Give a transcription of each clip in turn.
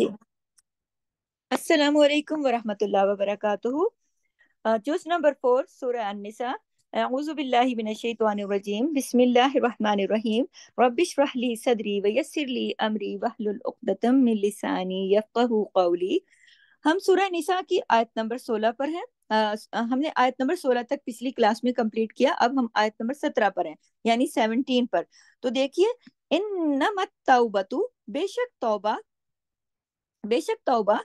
जी अस्सलाम वालेकुम वरहमतुल्लाहि व बरकातुहू जूस नंबर फोर सूरह أعوذ بالله من الشيطان الرجيم بسم الله الرحمن الرحيم رب اشرح لي صدري ويسر لي أمري واحلل عقدة من لساني يفقه قولي हम सूरह निसा की आयत नंबर 16 पर हैं uh, हमने आयत नंबर 16 तक पिछली क्लास में कंप्लीट किया अब हम आयत नंबर 17 पर हैं यानी 17 पर तो देखिए इन नमत बेशक तौबा बेशक तोबा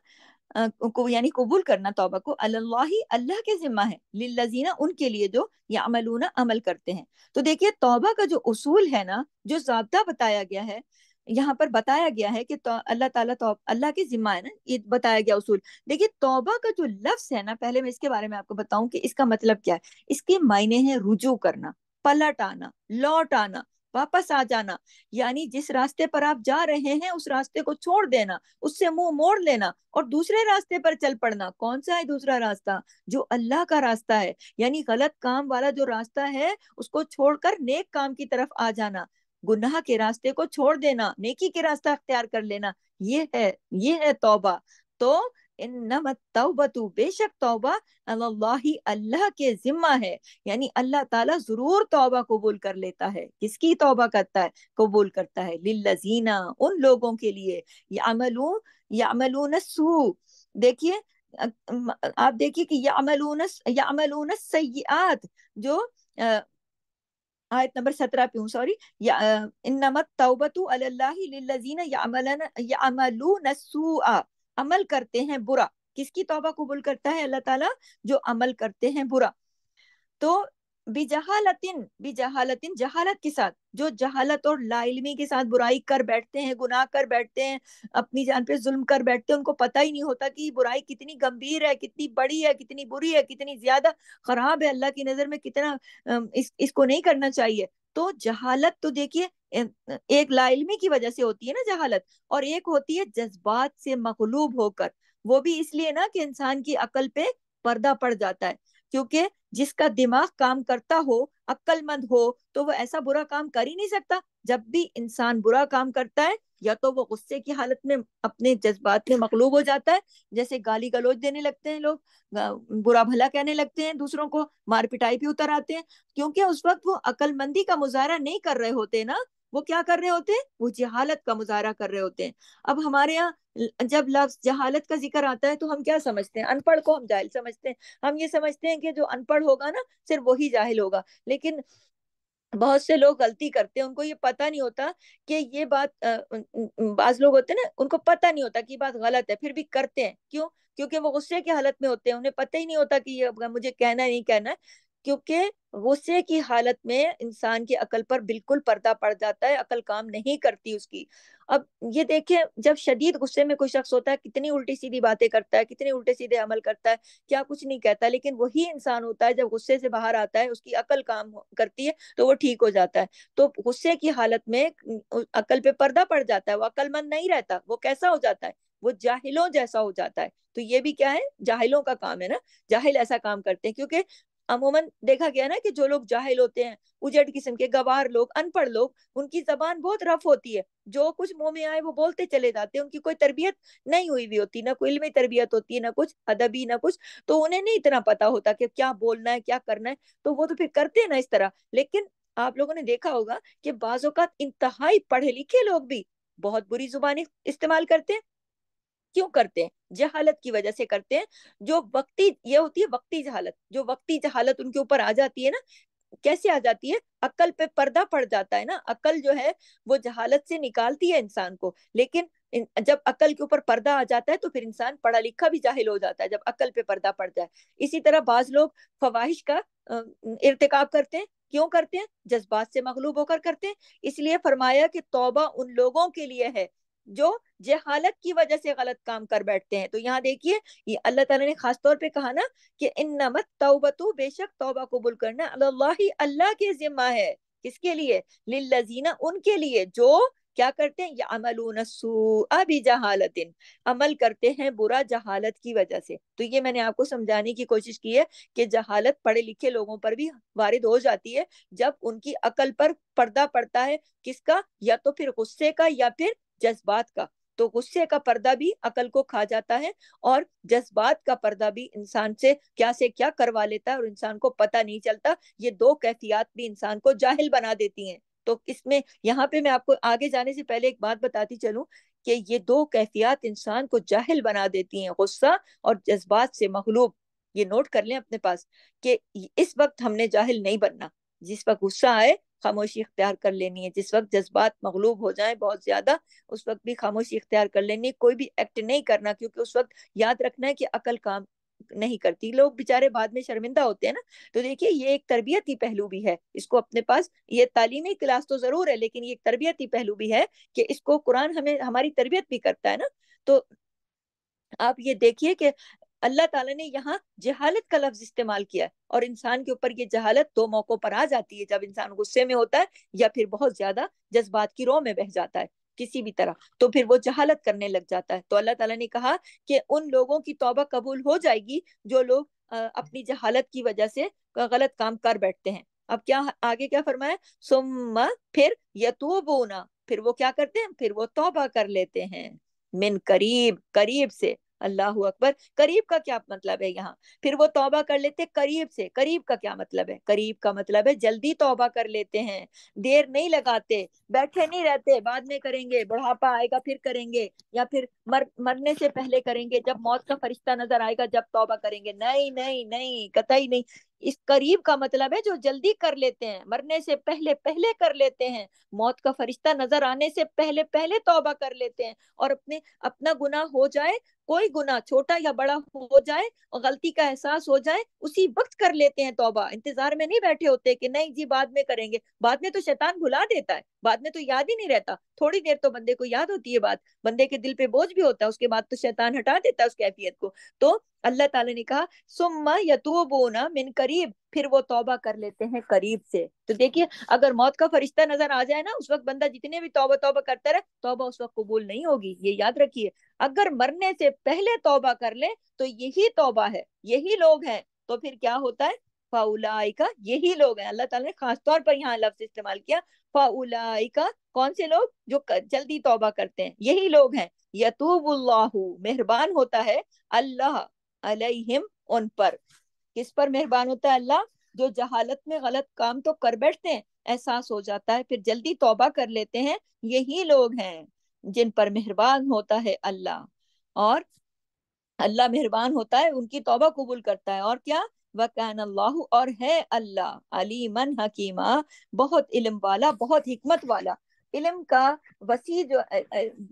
को यानी कबूल करना तोबा को अल्लाह ही अल्लाह के जिम्मा है लिल्लजीना उनके लिए जो यामलूना अमल करते हैं तो देखिए तोबा का जो उसूल है ना जो जबता बताया गया है यहाँ पर बताया गया है कि तो, अल्लाह ताला तो अल्लाह के जिम्मा है ना ये बताया गया उसूल देखिए तोबा का जो लफ्स है ना पहले मैं इसके बारे में आपको बताऊं कि इसका मतलब क्या है इसके मायने हैं रुजू करना पलट आना लौट आना वापस आ जाना यानी जिस रास्ते पर आप जा रहे हैं उस रास्ते को छोड़ देना उससे मुंह मोड़ लेना और दूसरे रास्ते पर चल पड़ना कौन सा है दूसरा रास्ता जो अल्लाह का रास्ता है यानी गलत काम वाला जो रास्ता है उसको छोड़कर नेक काम की तरफ आ जाना गुनाह के रास्ते को छोड़ देना नेकी के रास्ता अख्तियार कर लेना ये है ये है तौबा तो बेशक तौबा अल्लाह अल्लाह के जिम्मा है यानी अल्लाह ताला जरूर तौबा कबूल कर लेता है किसकी तौबा करता है कबूल करता है लिल्लजीना उन लोगों के लिए यामलून देखिए आप देखिए कि यामलून यामलून सयात जो आयत नंबर सत्रह पे हूँ सॉरी इनमत तौबतु अल्लाह लिल्लजीना यामलून अमल करते हैं बुरा किसकी तौबा कबूल करता है अल्लाह ताला जो अमल करते हैं बुरा तो बिजहालतिन बिजहालतिन जहालत के साथ जो जहालत और लाइलमी के साथ बुराई कर बैठते हैं गुनाह कर बैठते हैं अपनी जान पे जुल्म कर बैठते हैं उनको पता ही नहीं होता कि बुराई कितनी गंभीर है कितनी बड़ी है कितनी बुरी है कितनी ज्यादा खराब है अल्लाह की नजर में कितना इस, इसको नहीं करना चाहिए तो जहालत तो देखिए एक लाइलमी की वजह से होती है ना जहालत और एक होती है जज्बात से मकलूब होकर वो भी इसलिए ना कि इंसान की अकल पे पर्दा पड़ जाता है क्योंकि जिसका दिमाग काम करता हो अक्लमंद हो तो वो ऐसा बुरा काम कर ही नहीं सकता जब भी इंसान बुरा काम करता है या तो वो गुस्से की हालत में अपने जज्बात में मकलूब हो जाता है जैसे गाली गलोच देने लगते हैं लोग बुरा भला कहने लगते हैं दूसरों को मार पिटाई भी उतर आते हैं क्योंकि उस वक्त वो अक्लमंदी का मुजाहरा नहीं कर रहे होते ना वो क्या कर रहे होते हैं वो जहालत का मुजाहरा कर रहे होते हैं अब हमारे यहाँ जब लफ्ज जहालत का जिक्र आता है तो हम क्या समझते हैं अनपढ़ को हम जाहिल समझते हैं हम ये समझते हैं कि जो अनपढ़ होगा ना सिर्फ वही जाहिल होगा लेकिन बहुत से लोग गलती करते हैं उनको ये पता नहीं होता कि ये बात बाज लोग होते हैं ना उनको पता नहीं होता कि ये बात गलत है फिर भी करते हैं क्यों क्योंकि वो गुस्से की हालत में होते हैं उन्हें पता ही नहीं होता कि ये मुझे कहना है नहीं कहना है क्योंकि गुस्से की हालत में इंसान की अकल पर बिल्कुल पर्दा पड़ जाता है अकल काम नहीं करती उसकी अब ये देखें जब शदीद गुस्से में कोई शख्स होता है कितनी उल्टी सीधी बातें करता है कितने उल्टे सीधे अमल करता है क्या कुछ नहीं कहता लेकिन वही इंसान होता है जब गुस्से से बाहर आता है उसकी अकल काम करती है तो वो ठीक हो जाता है तो गुस्से की हालत में अकल पे पर्दा पड़ जाता है वो अक्लमंद नहीं रहता वो कैसा हो जाता है वो जाहिलों जैसा हो जाता है तो ये भी क्या है जाहिलों का काम है ना जाहिल ऐसा काम करते हैं क्योंकि अमूमन देखा गया ना कि जो लोग जाहिल होते हैं उजड़ किस्म के गवार लोग अनपढ़ लोग उनकी जबान बहुत रफ होती है जो कुछ मुंह में आए वो बोलते चले जाते हैं उनकी कोई तरबियत नहीं हुई हुई होती ना कोई इलमी तरबियत होती है ना कुछ अदबी ना कुछ तो उन्हें नहीं इतना पता होता कि क्या बोलना है क्या करना है तो वो तो फिर करते हैं ना इस तरह लेकिन आप लोगों ने देखा होगा कि बाजोकात इंतहाई पढ़े लिखे लोग भी बहुत बुरी जुबान इस्तेमाल करते हैं क्यों करते हैं जहालत की वजह से करते हैं जो वक्ती ये होती है वक्ती जहालत जो वक्ती जहालत उनके ऊपर आ जाती है ना कैसे आ जाती है अक्ल पे पर्दा पड़ जाता है ना अक्ल जो है वो जहालत से निकालती है इंसान को लेकिन जब अकल के ऊपर पर्दा आ जाता है तो फिर इंसान पढ़ा लिखा भी जाहिल हो जाता है जब अकल पे पर्दा पड़ जाए इसी तरह बाज लोग फवाहिश का इरतकाब करते हैं क्यों करते हैं जज्बात से मगलूब होकर करते हैं इसलिए फरमाया कि तौबा उन लोगों के लिए है जो जहालत की वजह से गलत काम कर बैठते हैं तो यहाँ देखिए ये अल्लाह ताला ने खास तौर पे कहा ना कि इन नमत तौबतु बेशक तौबा कबूल करना अल्लाह ही अल्लाह के जिम्मा है किसके लिए लिल्लजीना उनके लिए जो क्या करते हैं या अमलून अभी जहालत अमल करते हैं बुरा जहालत की वजह से तो ये मैंने आपको समझाने की कोशिश की है कि जहालत पढ़े लिखे लोगों पर भी वारिद हो जाती है जब उनकी अकल पर पर्दा पड़ता है किसका या तो फिर गुस्से का या फिर जज्बात का तो गुस्से का पर्दा भी अकल को खा जाता है और जज्बात का पर्दा भी इंसान से क्या से क्या करवा लेता है और इंसान को पता नहीं चलता ये दो कैफियात भी इंसान को जाहिल बना देती हैं तो इसमें यहाँ पे मैं आपको आगे जाने से पहले एक बात बताती चलूँ कि ये दो कैफियात इंसान को जाहिल बना देती हैं गुस्सा और जज्बात से मखलूब ये नोट कर लें अपने पास कि इस वक्त हमने जाहिल नहीं बनना जिस वक्त गुस्सा आए खामोशी इख्तियार कर लेनी है जिस वक्त जज्बात मगलूब हो जाए बहुत ज्यादा उस वक्त भी खामोशी इख्तियार कर लेनी है कोई भी एक्ट नहीं करना क्योंकि उस वक्त याद रखना है कि अकल काम नहीं करती लोग बेचारे बाद में शर्मिंदा होते हैं ना तो देखिए ये एक तरबियती पहलू भी है इसको अपने पास ये तालीमी क्लास तो जरूर है लेकिन ये एक तरबियती पहलू भी है कि इसको कुरान हमें हमारी तरबियत भी करता है ना तो आप ये देखिए कि अल्लाह ताला ने यहाँ जहालत का लफ्ज इस्तेमाल किया और इंसान के ऊपर ये जहालत दो मौकों पर आ जाती है जब इंसान गुस्से में होता है या फिर बहुत ज्यादा जज्बात की रो में बह जाता है किसी भी तरह तो फिर वो जहालत करने लग जाता है तो अल्लाह ताला ने कहा कि उन लोगों की तौबा कबूल हो जाएगी जो लोग अपनी जहालत की वजह से गलत काम कर बैठते हैं अब क्या आगे क्या फरमाया सुम्मा फिर यतूबूना फिर वो क्या करते हैं फिर वो तौबा कर लेते हैं मिन करीब करीब से अल्लाह अकबर करीब का क्या मतलब है यहाँ फिर वो तौबा कर लेते करीब से करीब का क्या मतलब है करीब का मतलब है जल्दी तौबा कर लेते हैं देर नहीं लगाते बैठे नहीं रहते बाद में करेंगे बुढ़ापा आएगा फिर करेंगे या फिर मर मरने से पहले करेंगे जब मौत का फरिश्ता नजर आएगा जब तौबा करेंगे नहीं नहीं नहीं कतई नहीं इस करीब का मतलब है जो जल्दी कर लेते हैं मरने से पहले पहले कर लेते हैं मौत का फरिश्ता नजर आने से पहले पहले तौबा कर लेते हैं और अपने अपना गुना हो जाए कोई गुना छोटा या बड़ा हो जाए और गलती का एहसास हो जाए उसी वक्त कर लेते हैं तौबा इंतजार में नहीं बैठे होते कि नहीं जी बाद में करेंगे बाद में तो शैतान भुला देता है बाद में तो याद ही नहीं रहता थोड़ी देर तो बंदे को याद होती है बात बंदे के दिल पे बोझ भी होता है उसके बाद तो शैतान हटा देता है उस कैफियत को तो अल्लाह ताला ने कहा सुम्मा यतूबो ना मिन करीब फिर वो तौबा कर लेते हैं करीब से तो देखिए अगर मौत का फरिश्ता नजर आ जाए ना उस वक्त बंदा जितने भी तौबा तौबा करता रहे तौबा उस वक्त कबूल नहीं होगी ये याद रखिए अगर मरने से पहले तौबा कर ले तो यही तौबा है यही लोग हैं तो फिर क्या होता है फाउलाई का यही लोग हैं अल्लाह ताला ने खास तौर पर यहाँ लफ्ज इस्तेमाल किया फाउलाइक कौन से लोग जो जल्दी तौबा करते हैं यही लोग हैं यतूबुल्लाहु मेहरबान होता है अल्लाह अलैहिम उन पर किस पर मेहरबान होता है अल्लाह जो जहालत में गलत काम तो कर बैठते हैं एहसास हो जाता है फिर जल्दी तौबा कर लेते हैं यही लोग हैं जिन पर मेहरबान होता है अल्लाह और अल्लाह मेहरबान होता है उनकी तौबा कबूल करता है और क्या वकान अल्लाह और है अल्लाह अलीमन हकीमा बहुत इलम वाला बहुत हिकमत वाला इलम का वसी जो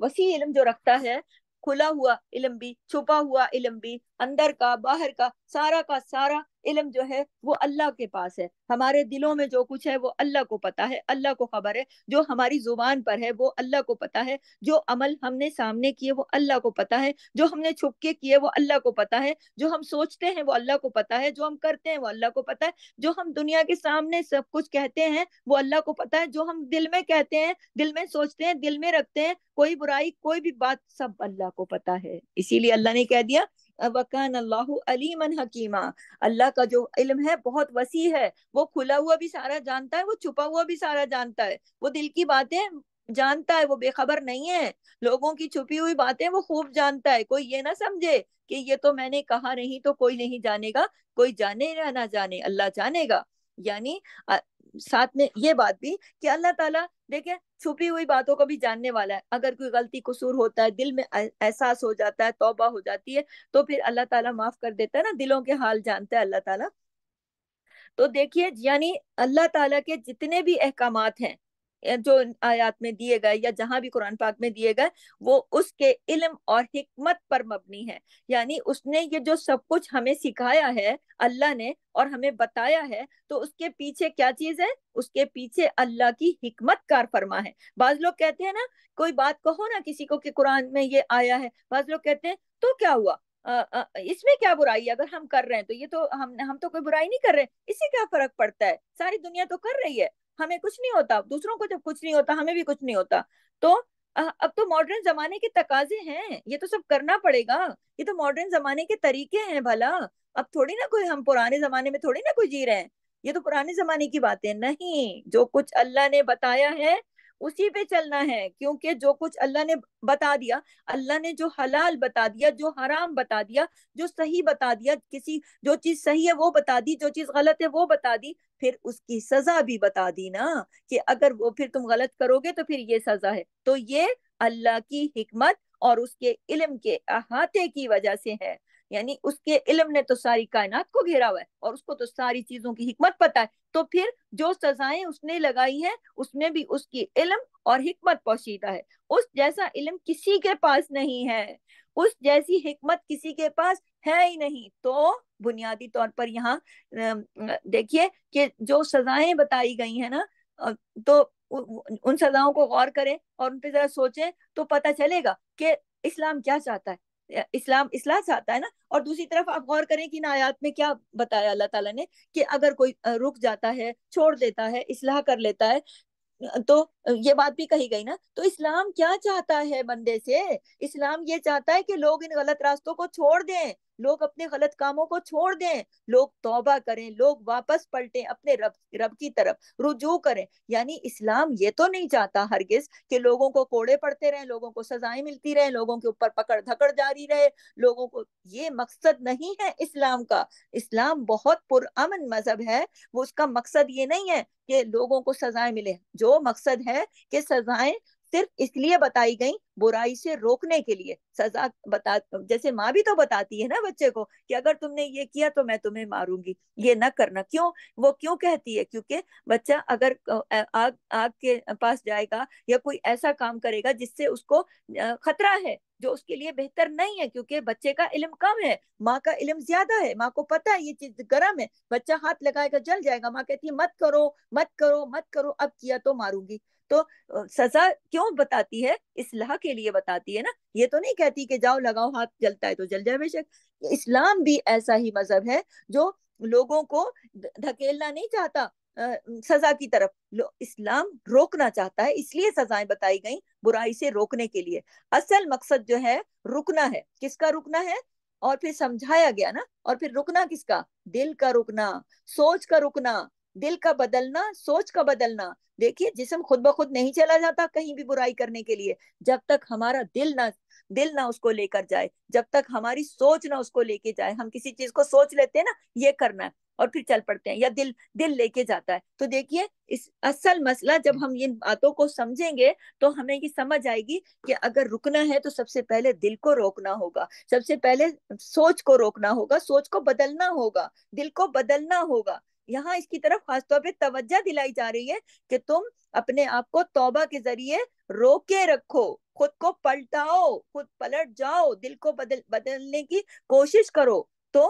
वसी इलम जो रखता है खुला हुआ इलम भी छुपा हुआ इलम भी अंदर का बाहर का सारा का सारा इलम जो है वो अल्लाह के पास है हमारे दिलों में जो कुछ है वो अल्लाह को पता है अल्लाह को खबर है जो हमारी जुबान पर है वो अल्लाह को पता है जो अमल हमने सामने किए वो अल्लाह को पता है जो हमने छुप के किए वो अल्लाह को पता है जो हम सोचते हैं वो अल्लाह को पता है जो हम करते हैं वो अल्लाह को पता है जो हम दुनिया के सामने सब कुछ कहते हैं वो अल्लाह को पता है जो हम दिल में कहते हैं दिल में सोचते हैं दिल में रखते हैं कोई बुराई कोई भी बात सब अल्लाह को पता है इसीलिए अल्लाह ने कह दिया वकान अल्लाह अलीमन हकीमा अल्लाह का जो इल्म है बहुत वसी है वो खुला हुआ भी सारा जानता है वो छुपा हुआ भी सारा जानता है वो दिल की बातें जानता है वो बेखबर नहीं है लोगों की छुपी हुई बातें वो खूब जानता है कोई ये ना समझे कि ये तो मैंने कहा नहीं तो कोई नहीं जानेगा कोई जाने या ना जाने अल्लाह जानेगा यानी साथ में ये बात भी कि अल्लाह ताला देखे छुपी हुई बातों को भी जानने वाला है अगर कोई गलती कसूर होता है दिल में एहसास हो जाता है तौबा हो जाती है तो फिर अल्लाह ताला माफ कर देता है ना दिलों के हाल जानता है अल्लाह ताला तो देखिए यानी अल्लाह ताला के जितने भी अहकाम हैं जो आयात में दिए गए या जहां भी कुरान पाक में दिए गए वो उसके इल्म और हिकमत पर मबनी है यानी उसने ये जो सब कुछ हमें सिखाया है अल्लाह ने और हमें बताया है तो उसके पीछे क्या चीज है उसके पीछे अल्लाह की हिकमत कार फरमा है बाज लोग कहते हैं ना कोई बात कहो ना किसी को कि कुरान में ये आया है बाज लोग कहते हैं तो क्या हुआ इसमें क्या बुराई है अगर हम कर रहे हैं तो ये तो हम हम तो कोई बुराई नहीं कर रहे इससे क्या फर्क पड़ता है सारी दुनिया तो कर रही है हमें कुछ नहीं होता दूसरों को जब कुछ नहीं होता हमें भी कुछ नहीं होता तो अब तो मॉडर्न जमाने के तकाजे हैं ये तो सब करना पड़ेगा ये तो मॉडर्न जमाने के तरीके हैं भला अब थोड़ी ना कोई हम पुराने जमाने में थोड़ी ना कोई जी रहे हैं ये तो पुराने जमाने की बातें नहीं जो कुछ अल्लाह ने बताया है उसी पे चलना है क्योंकि जो कुछ अल्लाह ने बता दिया अल्लाह ने जो हलाल बता दिया जो हराम बता दिया जो सही बता दिया किसी जो चीज सही है वो बता दी जो चीज गलत है वो बता दी फिर उसकी सजा भी बता दी ना कि अगर वो फिर तुम गलत करोगे तो फिर ये सजा है तो ये अल्लाह की हिकमत और उसके इलम के अहाते की वजह से है यानी उसके इलम ने तो सारी कायनात को घेरा हुआ है और उसको तो सारी चीजों की हिकमत पता है तो फिर जो सजाएं उसने लगाई हैं उसमें भी उसकी इलम और हिकमत पोशीदा है उस जैसा इलम किसी के पास नहीं है उस जैसी हिकमत किसी के पास है ही नहीं तो बुनियादी तौर पर यहाँ देखिए कि जो सजाएं बताई गई है ना तो उन सजाओं को गौर करें और उन पर जरा सोचें तो पता चलेगा कि इस्लाम क्या चाहता है इस्लाम इसलाह चाहता है ना और दूसरी तरफ आप गौर करें कि इन आयात में क्या बताया अल्लाह ताला ने कि अगर कोई रुक जाता है छोड़ देता है इसलाह कर लेता है तो ये बात भी कही गई ना तो इस्लाम क्या चाहता है बंदे से इस्लाम ये चाहता है कि लोग इन गलत रास्तों को छोड़ दें लोग अपने गलत कामों को छोड़ दें लोग तौबा करें लोग वापस पलटें अपने रब रब की तरफ रुजू करें यानी इस्लाम ये तो नहीं चाहता हरगिज कि लोगों को कोड़े पड़ते रहें लोगों को सजाएं मिलती रहें लोगों के ऊपर पकड़ धकड़ जारी रहे लोगों को ये मकसद नहीं है इस्लाम का इस्लाम बहुत पुरअमन मजहब है वो उसका मकसद ये नहीं है कि लोगों को सजाएं मिले जो मकसद है कि सजाएं सिर्फ इसलिए बताई गई बुराई से रोकने के लिए सजा बता जैसे माँ भी तो बताती है ना बच्चे को कि अगर तुमने ये किया तो मैं तुम्हें मारूंगी ये न करना क्यों वो क्यों कहती है क्योंकि बच्चा अगर आग आग के पास जाएगा या कोई ऐसा काम करेगा जिससे उसको खतरा है जो उसके लिए बेहतर नहीं है क्योंकि बच्चे का इलम कम है माँ का इलम ज्यादा है माँ को पता है ये चीज गर्म है बच्चा हाथ लगाएगा जल जाएगा माँ कहती है मत करो मत करो मत करो अब किया तो मारूंगी तो सजा क्यों बताती है इसलाह के लिए बताती है ना ये तो नहीं कहती कि जाओ लगाओ हाथ जलता है तो जल जाए बेशक इस्लाम भी ऐसा ही मजहब है जो लोगों को धकेलना नहीं चाहता आ, सजा की तरफ इस्लाम रोकना चाहता है इसलिए सजाएं बताई गई बुराई से रोकने के लिए असल मकसद जो है रुकना है किसका रुकना है और फिर समझाया गया ना और फिर रुकना किसका दिल का रुकना सोच का रुकना दिल का बदलना सोच का बदलना देखिए जिसम खुद ब खुद नहीं चला जाता कहीं भी बुराई करने के लिए जब तक हमारा दिल ना दिल ना उसको लेकर जाए जब तक हमारी सोच ना उसको लेके जाए हम किसी चीज को सोच लेते हैं ना ये करना है और फिर चल पड़ते हैं या दिल दिल लेके जाता है तो देखिए इस असल मसला जब हम इन बातों को समझेंगे तो हमें ये समझ आएगी कि अगर रुकना है तो सबसे पहले दिल को रोकना होगा सबसे पहले सोच को रोकना होगा सोच को बदलना होगा दिल को बदलना होगा यहाँ इसकी तरफ खासतौर पर तवज्जा दिलाई जा रही है कि तुम अपने आप को तोबा के जरिए रोके रखो खुद को पलटाओ खुद पलट जाओ दिल को बदल बदलने की कोशिश करो तो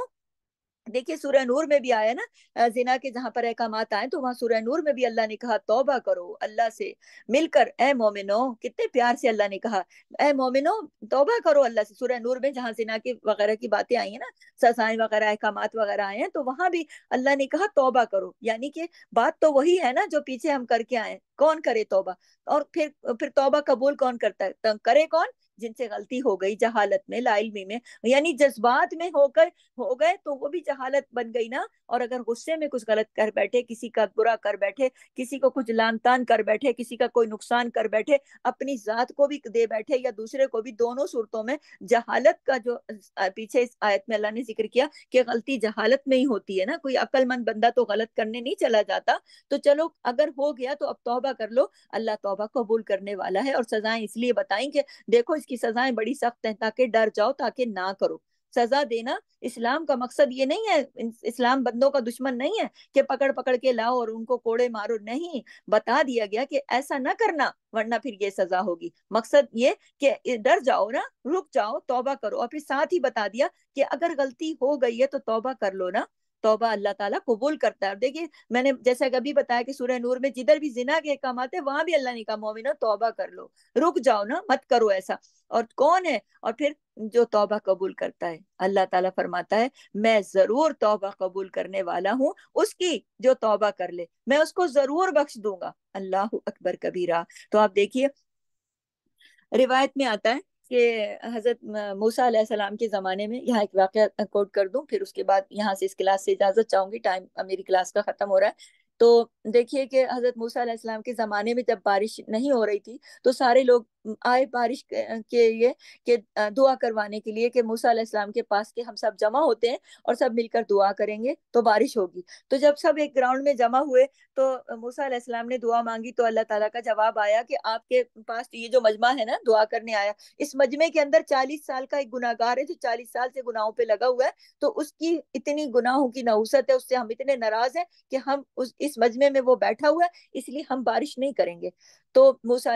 देखिए सूर्य नूर में भी आया ना जिना के जहां पर अहकाम आए तो वहां सूर्य नूर में भी अल्लाह ने कहा तौबा करो अल्लाह से मिलकर ए मोमिनो कितने प्यार से अल्लाह ने कहा ए मोमिनो तौबा करो अल्लाह से सूर्य नूर में जहाँ जिना के वगैरह की बातें आई है ना ससाएं वगैरह अहकाम वगैरह आए हैं तो वहां भी अल्लाह ने कहा तौबा करो यानी कि बात तो वही है ना जो पीछे हम करके आए कौन करे तौबा और फिर फिर तौबा कबूल कौन करता है करे कौन जिनसे गलती हो गई जहालत में लाइलमी में यानी जज्बात में होकर हो गए तो वो भी जहालत बन गई ना और अगर गुस्से में कुछ गलत कर बैठे किसी का बुरा कर बैठे किसी को कुछ लान कर बैठे किसी का कोई नुकसान कर बैठे अपनी जात को भी दे बैठे या दूसरे को भी दोनों सूरतों में जहालत का जो पीछे इस आयत में अल्लाह ने जिक्र किया कि गलती जहालत में ही होती है ना कोई अक्लमंद बंदा तो गलत करने नहीं चला जाता तो चलो अगर हो गया तो अब तोबा कर लो अल्लाह तोबा कबूल करने वाला है और सजाएं इसलिए बताएं कि देखो इसकी सजाएं बड़ी सख्त हैं ताकि डर जाओ ताकि ना करो सजा देना इस्लाम का मकसद ये नहीं है इस्लाम बंदों का दुश्मन नहीं है कि पकड़ पकड़ के लाओ और उनको कोड़े मारो नहीं बता दिया गया कि ऐसा ना करना वरना फिर ये सजा होगी मकसद ये कि डर जाओ ना रुक जाओ तौबा करो और फिर साथ ही बता दिया कि अगर गलती हो गई है तो तौबा कर लो ना तोबा अल्लाह ताला कबूल करता है और देखिए मैंने जैसा कभी बताया कि सूर्य नूर में जिधर भी जिना के काम आते वहां भी अल्लाह ने कहा मोमिनो तोबा कर लो रुक जाओ ना मत करो ऐसा और कौन है और फिर जो तौबा कबूल करता है अल्लाह ताला फरमाता है मैं जरूर तौबा कबूल करने वाला हूँ उसकी जो तौबा कर ले मैं उसको जरूर बख्श दूंगा अल्लाह अकबर कबीरा तो आप देखिए रिवायत में आता है कि हज़रत मूसा सलाम के ज़माने में यहाँ एक वाक़ कोट कर दूँ फिर उसके बाद यहाँ से इस क्लास से इजाज़त चाहूँगी टाइम मेरी क्लास का ख़त्म हो रहा है तो देखिए कि हज़रत मूसा सलाम के ज़माने में जब बारिश नहीं हो रही थी तो सारे लोग आए बारिश के लिए के दुआ करवाने के लिए कि मूसा इस्लाम के पास के हम सब जमा होते हैं और सब मिलकर दुआ करेंगे तो बारिश होगी तो जब सब एक ग्राउंड में जमा हुए तो मूसा इस्लाम ने दुआ मांगी तो अल्लाह ताला का जवाब आया कि आपके पास तो ये जो मजमा है ना दुआ करने आया इस मजमे के अंदर चालीस साल का एक गुनागार है जो चालीस साल से गुनाहों पे लगा हुआ है तो उसकी इतनी गुनाहों की नौसत है उससे हम इतने नाराज हैं कि हम उस इस मजमे में वो बैठा हुआ है इसलिए हम बारिश नहीं करेंगे तो मूसा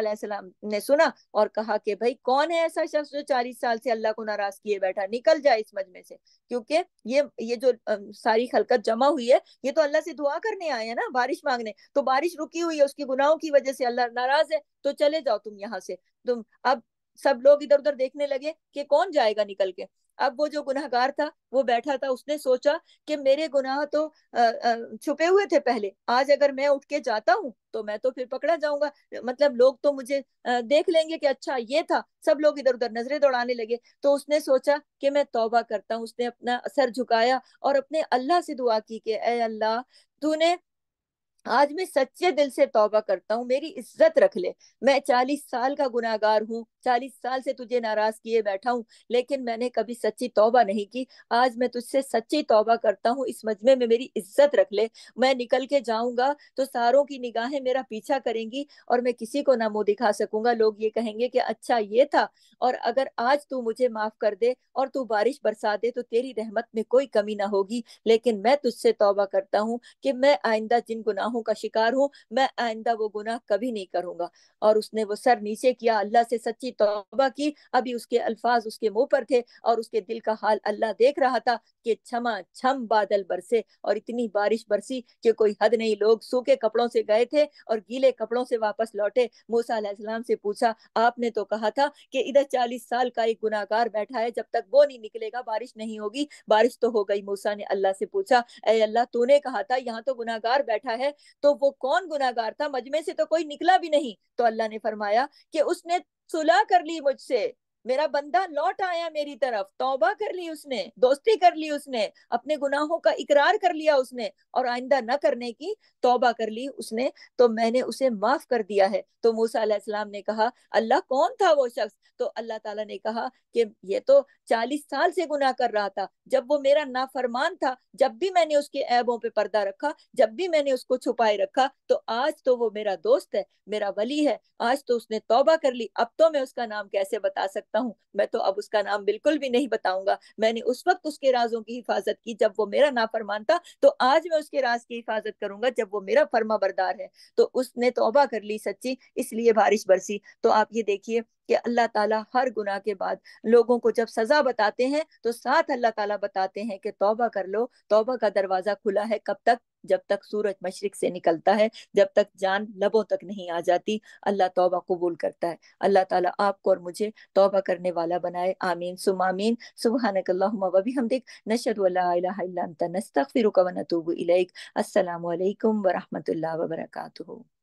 ने सुना और कहा कि भाई कौन है ऐसा शख्स जो चालीस साल से अल्लाह को नाराज किए बैठा निकल जाए इस मजमे से क्योंकि ये ये जो सारी खलकत जमा हुई है ये तो अल्लाह से दुआ करने आए हैं ना बारिश मांगने तो बारिश रुकी हुई है उसकी गुनाहों की वजह से अल्लाह नाराज है तो चले जाओ तुम यहाँ से तुम अब सब लोग इधर उधर देखने लगे कि कौन जाएगा निकल के अब वो जो गुनाहगार था वो बैठा था उसने सोचा कि मेरे गुनाह तो छुपे हुए थे पहले आज अगर मैं उठ के जाता हूँ तो मैं तो फिर पकड़ा जाऊंगा मतलब लोग तो मुझे देख लेंगे कि अच्छा ये था सब लोग इधर उधर नजरें दौड़ाने लगे तो उसने सोचा कि मैं तौबा करता हूँ उसने अपना सर झुकाया और अपने अल्लाह से दुआ की कि अल्लाह तूने आज मैं सच्चे दिल से तौबा करता हूँ मेरी इज्जत रख ले मैं चालीस साल का गुनागार हूँ चालीस साल से तुझे नाराज किए बैठा हूँ लेकिन मैंने कभी सच्ची तौबा नहीं की आज मैं तुझसे सच्ची तौबा करता हूँ इस मजमे में मेरी इज्जत रख ले मैं निकल के जाऊंगा तो सारों की निगाहें मेरा पीछा करेंगी और मैं किसी को ना मुंह दिखा सकूंगा लोग ये कहेंगे कि अच्छा ये था और अगर आज तू मुझे माफ कर दे और तू बारिश बरसा दे तो तेरी रहमत में कोई कमी ना होगी लेकिन मैं तुझसे तौबा करता हूँ कि मैं आइंदा जिन गुनाहों का शिकार हूँ मैं आइंदा वो गुनाह कभी नहीं करूंगा और उसने वो सर नीचे किया अल्लाह से सच्ची तौबा की अभी उसके अल्फाज उसके मुंह पर थे और उसके दिल का हाल अल्लाह देख रहा था कि छमा छम बादल बरसे और इतनी बारिश बरसी कि कोई हद नहीं लोग सूखे कपड़ों से गए थे और गीले कपड़ों से वापस लौटे मूसा से पूछा आपने तो कहा था कि इधर चालीस साल का एक गुनागार बैठा है जब तक वो नहीं निकलेगा बारिश नहीं होगी बारिश तो हो गई मूसा ने अल्लाह से पूछा अरे अल्लाह तूने कहा था यहाँ तो गुनागार बैठा है तो वो कौन गुनागार था मजमे से तो कोई निकला भी नहीं तो अल्लाह ने फरमाया कि उसने सुलह कर ली मुझसे मेरा बंदा लौट आया मेरी तरफ तौबा कर ली उसने दोस्ती कर ली उसने अपने गुनाहों का इकरार कर लिया उसने और आइंदा न करने की तौबा कर ली उसने तो मैंने उसे माफ कर दिया है तो मूसा ने कहा अल्लाह कौन था वो शख्स तो अल्लाह ताला ने कहा कि ये तो चालीस साल से गुनाह कर रहा था जब वो मेरा नाफरमान था जब भी मैंने उसके ऐबों पे पर्दा रखा जब भी मैंने उसको छुपाए रखा तो आज तो वो मेरा दोस्त है मेरा वली है आज तो उसने तौबा कर ली अब तो मैं उसका नाम कैसे बता सकता सकता हूँ मैं तो अब उसका नाम बिल्कुल भी नहीं बताऊंगा मैंने उस वक्त उसके राजों की हिफाजत की जब वो मेरा नाफरमान था तो आज मैं उसके राज की हिफाजत करूंगा जब वो मेरा फर्मा बरदार है तो उसने तोबा कर ली सच्ची इसलिए बारिश बरसी तो आप ये देखिए कि अल्लाह ताला हर गुनाह के बाद लोगों को जब सजा बताते हैं तो साथ अल्लाह ताला बताते हैं कि तौबा कर लो तौबा का दरवाजा खुला है कब तक जब तक सूरज मशरक से निकलता है जब तक जान लबों तक नहीं आ जाती अल्लाह तौबा कबूल करता है अल्लाह ताला आपको और मुझे तौबा करने वाला बनाए आमीन सुम आमीन सुबहानकल्लाबी हम नशद नस्तफ़िर वनतूब इलैक असलकम वरहमल